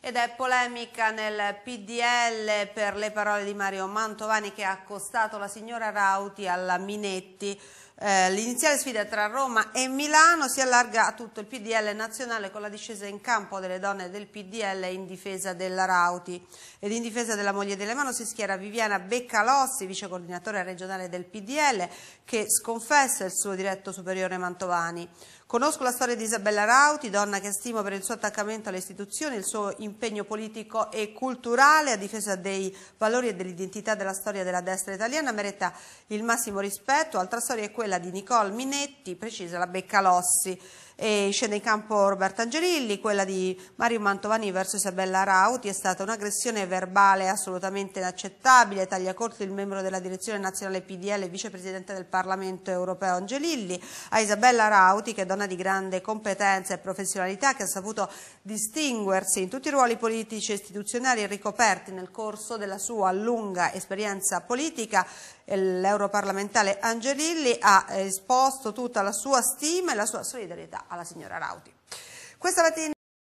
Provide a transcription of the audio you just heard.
ed è polemica nel PDL per le parole di Mario Mantovani che ha accostato la signora Rauti alla Minetti. Eh, L'iniziale sfida tra Roma e Milano si allarga a tutto il PDL nazionale con la discesa in campo delle donne del PDL in difesa della Rauti ed in difesa della moglie delle mano si schiera Viviana Beccalossi, vice coordinatore regionale del PDL, che sconfessa il suo diretto superiore Mantovani. Conosco la storia di Isabella Rauti, donna che stimo per il suo attaccamento alle istituzioni, il suo impegno impegno politico e culturale a difesa dei valori e dell'identità della storia della destra italiana, merita il massimo rispetto. Altra storia è quella di Nicole Minetti, precisa la Beccalossi. E scende in campo Roberto Angelilli, quella di Mario Mantovani verso Isabella Rauti è stata un'aggressione verbale assolutamente inaccettabile, taglia corto il membro della direzione nazionale PDL e vicepresidente del Parlamento europeo Angelilli, a Isabella Rauti che è donna di grande competenza e professionalità che ha saputo distinguersi in tutti i ruoli ruoli politici e istituzionali ricoperti nel corso della sua lunga esperienza politica, l'europarlamentare Angelilli ha esposto tutta la sua stima e la sua solidarietà alla signora Rauti.